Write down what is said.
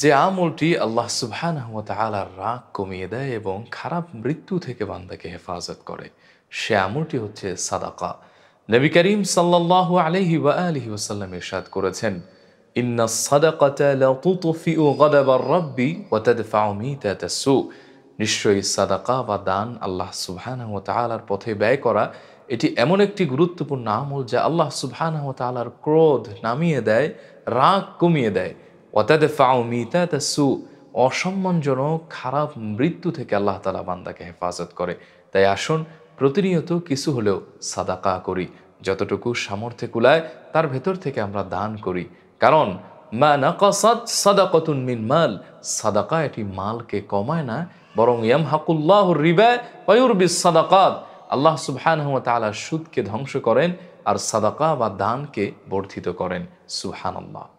যে আমলটি আল্লাহ সুবহান তালার রাগ কমিয়ে দেয় এবং খারাপ মৃত্যু থেকে বান্দাকে হেফাজত করে সে আমলটি হচ্ছে সাদাকা নবী করিম সাল্লাহ আলহি ওয়া আলহি ওসাল্লাম এরশাদ করেছেন বা দান আল্লাহ পথে ব্যয় করা এটি এমন একটি গুরুত্বপূর্ণ আমল যা আল্লাহ সুবহানাহু ক্রোধ নামিয়ে দেয় রাগ কমিয়ে দেয় অতাদে ফাউমিতা তা সু অসম্মানজনক খারাপ মৃত্যু থেকে আল্লাহ তালা বান্দাকে হেফাজত করে তাই আসুন প্রতিনিয়ত কিছু হলেও সাদাকা করি যতটুকু সামর্থ্যে কুলায় তার ভেতর থেকে আমরা দান করি কারণ মা নাকাসাত সাদাকাতুন মিন মাল সাদাকা এটি মালকে কমায় না বরং ইয়াম হাকুল্লাহ রিবা পয়ুরবিস সাদাকাত আল্লাহ সুবহানাহু ওয়া সুদকে ধ্বংস করেন আর সাদাকা বা দানকে বর্ধিত করেন সুহান আল্লাহ